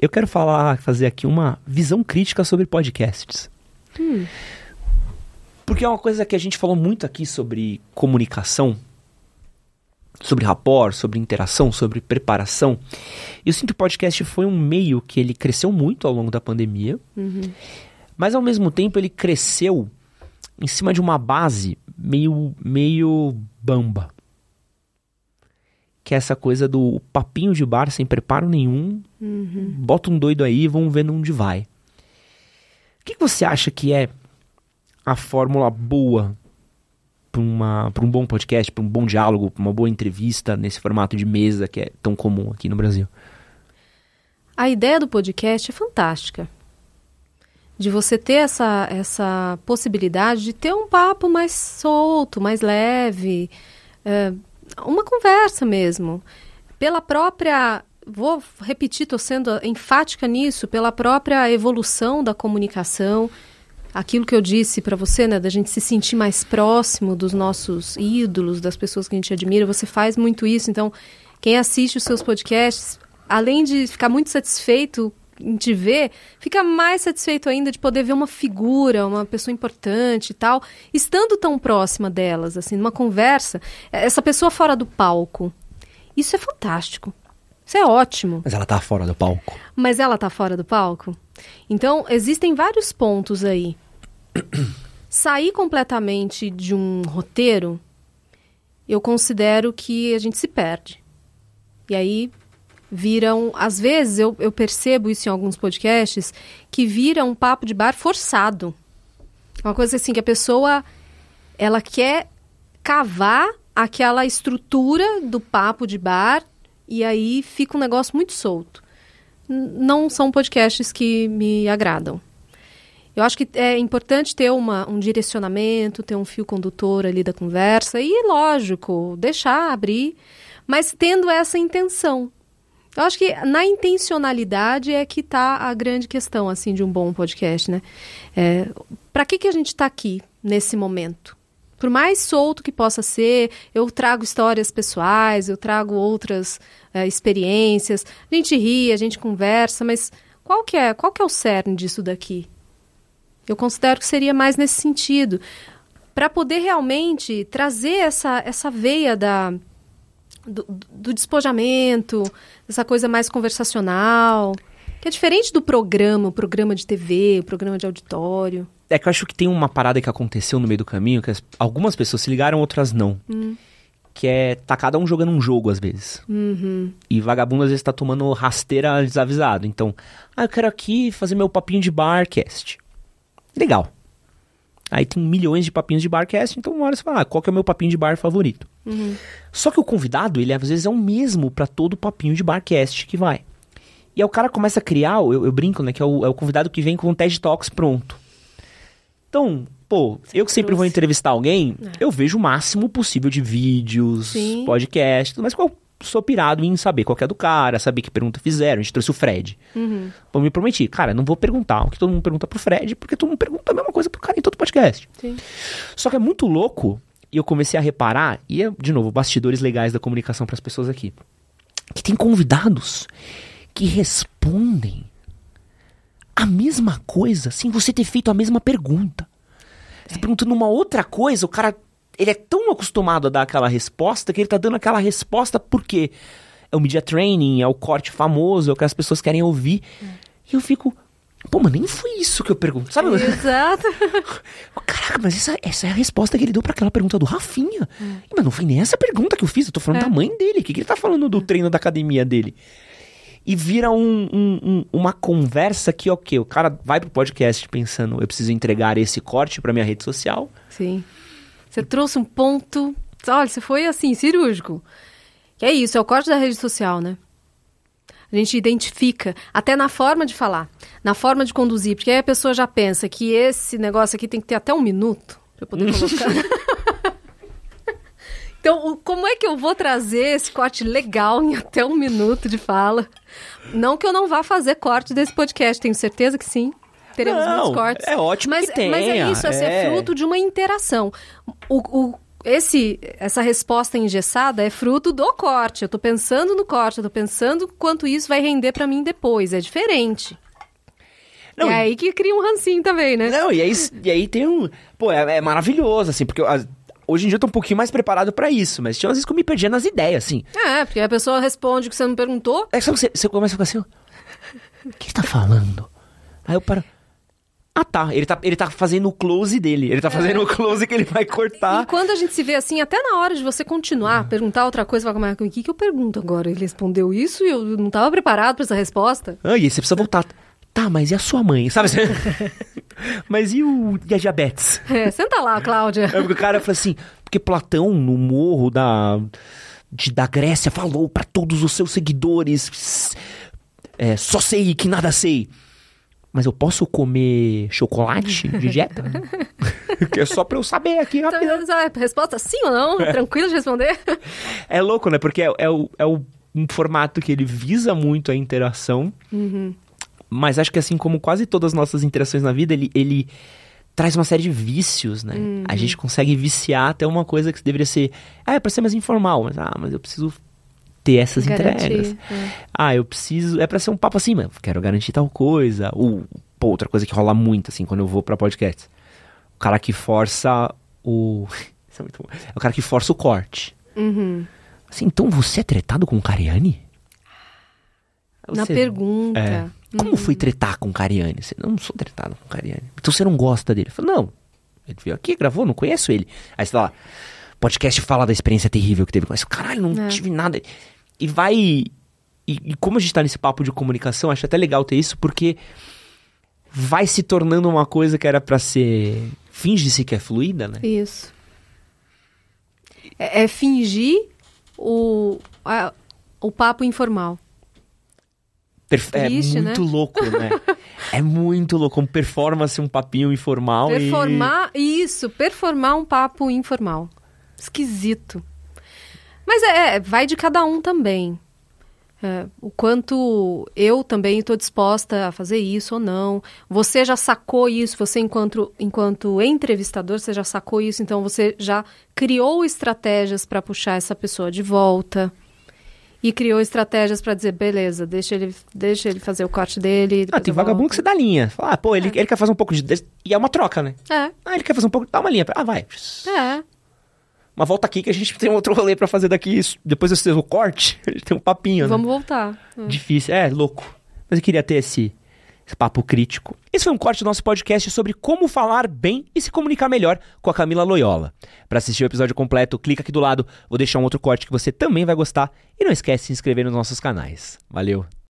eu quero falar, fazer aqui uma visão crítica sobre podcasts. Hum. Porque é uma coisa que a gente falou muito aqui sobre comunicação, sobre rapport, sobre interação, sobre preparação. Eu sinto que o podcast foi um meio que ele cresceu muito ao longo da pandemia, uhum. mas ao mesmo tempo ele cresceu em cima de uma base meio, meio bamba que é essa coisa do papinho de bar sem preparo nenhum, uhum. bota um doido aí e vamos ver onde vai. O que, que você acha que é a fórmula boa para um bom podcast, para um bom diálogo, para uma boa entrevista nesse formato de mesa que é tão comum aqui no Brasil? A ideia do podcast é fantástica. De você ter essa, essa possibilidade de ter um papo mais solto, mais leve, eh, uma conversa mesmo. Pela própria vou repetir, estou sendo enfática nisso, pela própria evolução da comunicação, aquilo que eu disse para você, né, da gente se sentir mais próximo dos nossos ídolos, das pessoas que a gente admira, você faz muito isso. Então, quem assiste os seus podcasts, além de ficar muito satisfeito te vê, fica mais satisfeito ainda de poder ver uma figura, uma pessoa importante e tal, estando tão próxima delas, assim, numa conversa, é, essa pessoa fora do palco. Isso é fantástico. Isso é ótimo. Mas ela tá fora do palco. Mas ela tá fora do palco. Então, existem vários pontos aí. Sair completamente de um roteiro, eu considero que a gente se perde. E aí viram, às vezes eu, eu percebo isso em alguns podcasts, que vira um papo de bar forçado. Uma coisa assim que a pessoa ela quer cavar aquela estrutura do papo de bar e aí fica um negócio muito solto. Não são podcasts que me agradam. Eu acho que é importante ter uma, um direcionamento, ter um fio condutor ali da conversa e, lógico, deixar abrir, mas tendo essa intenção eu acho que na intencionalidade é que está a grande questão assim de um bom podcast, né? É, para que, que a gente está aqui nesse momento? Por mais solto que possa ser, eu trago histórias pessoais, eu trago outras é, experiências. A gente ri, a gente conversa, mas qual que é, qual que é o cerne disso daqui? Eu considero que seria mais nesse sentido, para poder realmente trazer essa essa veia da do, do despojamento, dessa coisa mais conversacional. Que é diferente do programa, o programa de TV, o programa de auditório. É que eu acho que tem uma parada que aconteceu no meio do caminho, que as, algumas pessoas se ligaram, outras não. Hum. Que é, tá cada um jogando um jogo, às vezes. Uhum. E vagabundo, às vezes, tá tomando rasteira desavisado. Então, ah, eu quero aqui fazer meu papinho de barcast. Legal. Aí tem milhões de papinhos de bar é então uma hora você fala, ah, qual que é o meu papinho de bar favorito? Uhum. Só que o convidado, ele às vezes é o mesmo para todo papinho de bar é que vai. E aí o cara começa a criar, eu, eu brinco, né, que é o, é o, convidado que vem com um TED Talks pronto. Então, pô, você eu que sempre trouxe. vou entrevistar alguém, é. eu vejo o máximo possível de vídeos, Sim. podcast, mas qual sou pirado em saber qual é do cara, saber que pergunta fizeram. A gente trouxe o Fred. Uhum. Eu me prometi, cara, não vou perguntar o que todo mundo pergunta pro Fred, porque todo mundo pergunta a mesma coisa pro cara em todo podcast. Sim. Só que é muito louco, e eu comecei a reparar, e é, de novo, bastidores legais da comunicação para as pessoas aqui, que tem convidados que respondem a mesma coisa sem você ter feito a mesma pergunta. Você é. perguntando uma outra coisa, o cara ele é tão acostumado a dar aquela resposta que ele tá dando aquela resposta porque é o media training, é o corte famoso, é o que as pessoas querem ouvir. Hum. E eu fico, pô, mas nem foi isso que eu pergunto, sabe? Exato. Caraca, mas essa, essa é a resposta que ele deu para aquela pergunta do Rafinha. Hum. Mas não foi nem essa pergunta que eu fiz, eu tô falando é. da mãe dele. O que, que ele tá falando do é. treino da academia dele? E vira um, um, um, uma conversa que, ok, o cara vai pro podcast pensando, eu preciso entregar esse corte pra minha rede social. Sim. Você trouxe um ponto. Olha, você foi assim, cirúrgico. Que é isso, é o corte da rede social, né? A gente identifica, até na forma de falar, na forma de conduzir, porque aí a pessoa já pensa que esse negócio aqui tem que ter até um minuto para poder colocar. então, como é que eu vou trazer esse corte legal em até um minuto de fala? Não que eu não vá fazer corte desse podcast, tenho certeza que sim teremos não, muitos cortes. É ótimo mas, que tenha. Mas é isso, é, é fruto de uma interação. O, o, esse, essa resposta engessada é fruto do corte. Eu estou pensando no corte, eu estou pensando quanto isso vai render para mim depois. É diferente. Não, é aí que cria um rancinho também, né? Não, e aí, e aí tem um. Pô, é, é maravilhoso, assim, porque as, hoje em dia eu tô um pouquinho mais preparado para isso, mas tinha vezes que eu me perdia nas ideias, assim. É, porque a pessoa responde o que você não perguntou. É que você, você começa a ficar assim. O que você tá falando? Aí eu paro. Ah, tá. Ele tá, ele tá fazendo o close dele. Ele tá é. fazendo o close que ele vai cortar. E quando a gente se vê assim, até na hora de você continuar, uhum. perguntar outra coisa, vai como o que, que eu pergunto agora? Ele respondeu isso e eu não tava preparado para essa resposta. Ah, e você precisa voltar. Tá, mas e a sua mãe? Sabe? Assim? mas e, o, e a diabetes? É, senta lá, Cláudia. É, o cara falou assim, porque Platão, no morro da, de, da Grécia, falou para todos os seus seguidores: é, só sei que nada sei mas eu posso comer chocolate de dieta? que é só pra eu saber aqui. Então, a resposta sim ou não? É. Tranquilo de responder? É louco, né? Porque é, é, o, é o, um formato que ele visa muito a interação. Uhum. Mas acho que assim como quase todas as nossas interações na vida, ele, ele traz uma série de vícios, né? Uhum. A gente consegue viciar até uma coisa que deveria ser... Ah, é pra ser mais informal. Mas, ah, mas eu preciso ter essas entregas. É. Ah, eu preciso. É para ser um papo assim, mano. Quero garantir tal coisa. Ou, pô, outra coisa que rola muito, assim, quando eu vou para podcast. O cara que força o. Isso é muito bom. É o cara que força o corte. Uhum. Assim, então você é tretado com o Cariani? Você... Na pergunta. É. Uhum. Como foi tretar com o Cariani? Você não sou tretado com o Cariani. Então você não gosta dele? Eu falo, não. Ele veio aqui, gravou, não conheço ele. Aí você fala, podcast fala da experiência terrível que teve com isso. Caralho, não é. tive nada e vai. E, e como a gente está nesse papo de comunicação, acho até legal ter isso, porque vai se tornando uma coisa que era para ser. Finge-se que é fluida, né? Isso. É, é fingir o, a, o papo informal. Perf é Triste, é muito né? louco, né? é muito louco. Um performance, um papinho informal. Performar, e... isso, performar um papo informal. Esquisito. Mas é, é, vai de cada um também. É, o quanto eu também estou disposta a fazer isso ou não. Você já sacou isso, você enquanto, enquanto entrevistador, você já sacou isso, então você já criou estratégias para puxar essa pessoa de volta e criou estratégias para dizer, beleza, deixa ele, deixa ele fazer o corte dele. Ah, tem vagabundo que você dá linha. Fala, ah, pô, ele, é. ele quer fazer um pouco de. E é uma troca, né? É. Ah, ele quer fazer um pouco. Dá uma linha. Ah, vai. É. Mas volta aqui que a gente tem outro rolê para fazer daqui. Depois vocês o corte, a gente tem um papinho, né? Vamos voltar. Hum. Difícil. É, louco. Mas eu queria ter esse, esse papo crítico. Esse foi um corte do nosso podcast sobre como falar bem e se comunicar melhor com a Camila Loyola. Para assistir o episódio completo, clica aqui do lado. Vou deixar um outro corte que você também vai gostar. E não esquece de se inscrever nos nossos canais. Valeu!